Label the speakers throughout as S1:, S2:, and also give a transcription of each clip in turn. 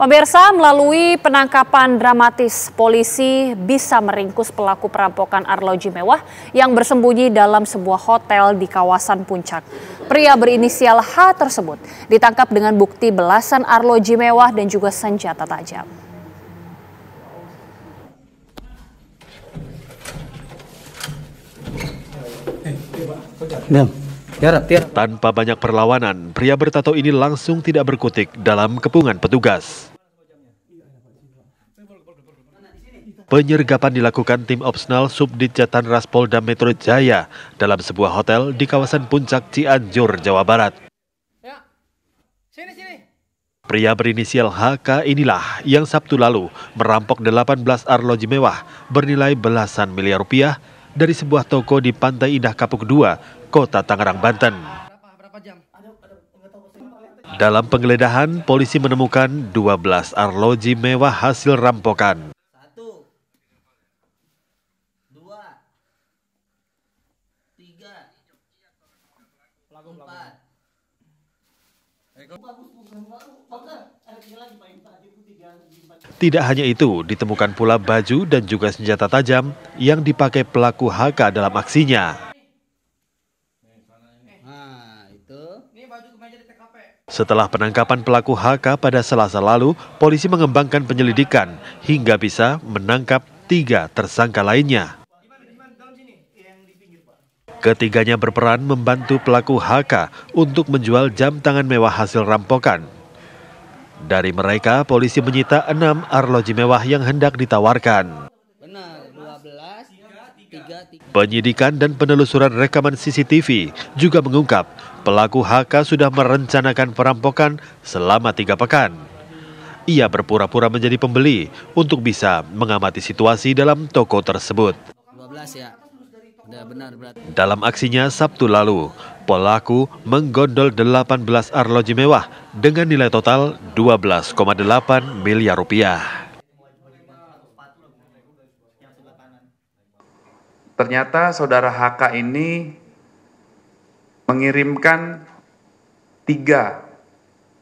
S1: Pemirsa, melalui penangkapan dramatis, polisi bisa meringkus pelaku perampokan arloji mewah yang bersembunyi dalam sebuah hotel di kawasan Puncak. Pria berinisial H tersebut ditangkap dengan bukti belasan arloji mewah dan juga senjata tajam.
S2: Hey, hey, Ya, Tanpa banyak perlawanan, pria bertato ini langsung tidak berkutik dalam kepungan petugas. Penyergapan dilakukan tim opsional Subdit Jatan Raspolda Polda Metro Jaya dalam sebuah hotel di kawasan Puncak Cianjur, Jawa Barat. Ya, pria berinisial HK inilah yang Sabtu lalu merampok 18 arloji mewah bernilai belasan miliar rupiah dari sebuah toko di Pantai Indah Kapuk 2, Kota Tangerang, Banten. Dalam penggeledahan, polisi menemukan 12 arloji mewah hasil rampokan. tiga, Tidak hanya itu, ditemukan pula baju dan juga senjata tajam yang dipakai pelaku HK dalam aksinya. Eh. Nah, Setelah penangkapan pelaku HK pada Selasa lalu, polisi mengembangkan penyelidikan hingga bisa menangkap tiga tersangka lainnya. Ketiganya berperan membantu pelaku HK untuk menjual jam tangan mewah hasil rampokan. Dari mereka, polisi menyita enam arloji mewah yang hendak ditawarkan. Penyidikan dan penelusuran rekaman CCTV juga mengungkap pelaku HK sudah merencanakan perampokan selama tiga pekan. Ia berpura-pura menjadi pembeli untuk bisa mengamati situasi dalam toko tersebut. Ya. Dalam aksinya Sabtu lalu, pelaku menggondol 18 arloji mewah dengan nilai total 12,8 miliar rupiah.
S1: Ternyata saudara HK ini mengirimkan tiga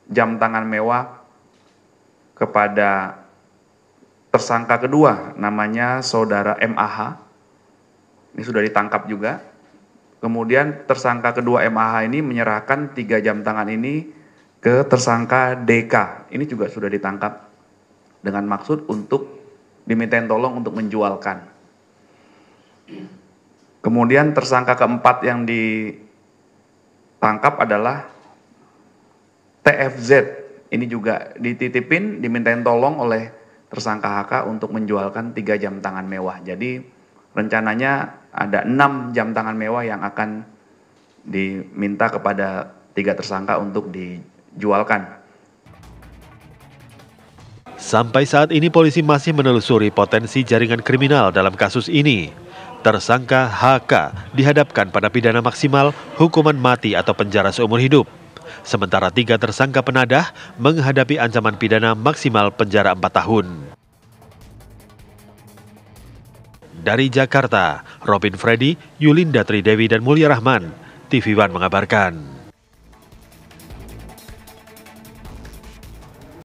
S1: jam tangan mewah kepada tersangka kedua, namanya saudara MAH. Ini sudah ditangkap juga. Kemudian tersangka kedua MAH ini menyerahkan tiga jam tangan ini ke tersangka DK. Ini juga sudah ditangkap dengan maksud untuk dimintain tolong untuk menjualkan. Kemudian tersangka keempat yang ditangkap adalah TFZ. Ini juga dititipin, dimintain tolong oleh tersangka HK untuk menjualkan tiga jam tangan mewah. Jadi rencananya ada enam jam tangan mewah yang akan diminta kepada tiga tersangka untuk dijualkan.
S2: Sampai saat ini polisi masih menelusuri potensi jaringan kriminal dalam kasus ini tersangka HK dihadapkan pada pidana maksimal hukuman mati atau penjara seumur hidup. Sementara tiga tersangka penadah menghadapi ancaman pidana maksimal penjara 4 tahun. Dari Jakarta, Robin Freddy, Yulinda Tridewi dan Mulia Rahman, TV One mengabarkan.